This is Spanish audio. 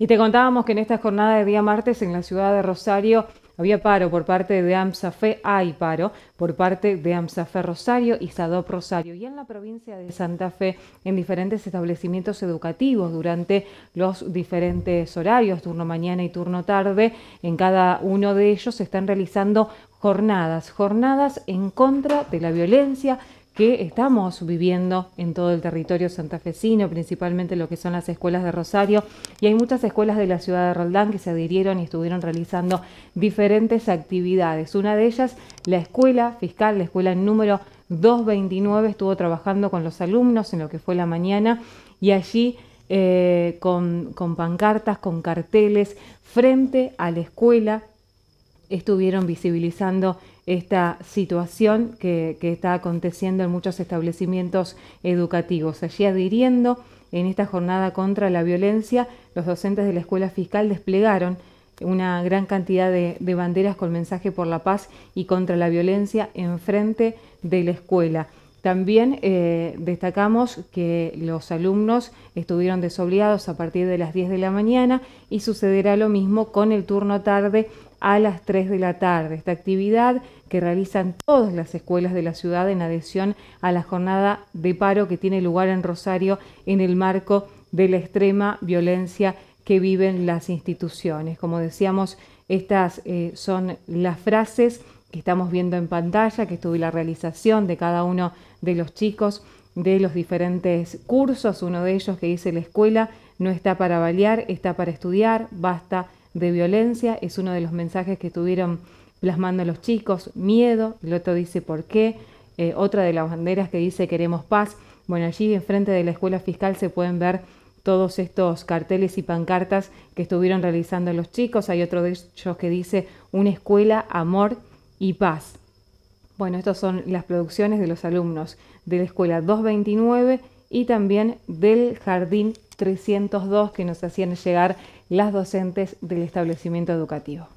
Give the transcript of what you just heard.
Y te contábamos que en esta jornada de día martes en la ciudad de Rosario había paro por parte de AMSAFE, hay paro por parte de AMSAFE Rosario y SADOP Rosario. Y en la provincia de Santa Fe, en diferentes establecimientos educativos durante los diferentes horarios, turno mañana y turno tarde, en cada uno de ellos se están realizando jornadas, jornadas en contra de la violencia que estamos viviendo en todo el territorio santafesino, principalmente lo que son las escuelas de Rosario, y hay muchas escuelas de la ciudad de Roldán que se adhirieron y estuvieron realizando diferentes actividades. Una de ellas, la escuela fiscal, la escuela número 229, estuvo trabajando con los alumnos en lo que fue la mañana y allí... Eh, con, con pancartas, con carteles, frente a la escuela estuvieron visibilizando esta situación que, está aconteciendo en muchos establecimientos educativos. Allí adhiriendo en esta jornada contra la violencia, los docentes de la Escuela Fiscal desplegaron una gran cantidad de, banderas con mensaje por la paz y contra la violencia en frente de la escuela. También eh, destacamos que los alumnos estuvieron desobligados a partir de las 10 de la mañana y sucederá lo mismo con el turno tarde a las 3 de la tarde. Esta actividad que realizan todas las escuelas de la ciudad en adhesión a la jornada de paro que tiene lugar en Rosario en el marco de la extrema violencia que viven las instituciones. Como decíamos, estas eh, son las frases que estamos viendo en pantalla, que estuve la realización de cada uno de los chicos de los diferentes cursos, uno de ellos que dice la escuela no está para balear, está para estudiar, basta de violencia, es uno de los mensajes que estuvieron plasmando los chicos, miedo, el otro dice por qué, eh, otra de las banderas que dice queremos paz. Bueno, allí enfrente de la escuela fiscal se pueden ver todos estos carteles y pancartas que estuvieron realizando los chicos. Hay otro de ellos que dice una escuela, amor y paz. Bueno, estas son las producciones de los alumnos de la escuela 229 y también del jardín 302 que nos hacían llegar las docentes del establecimiento educativo.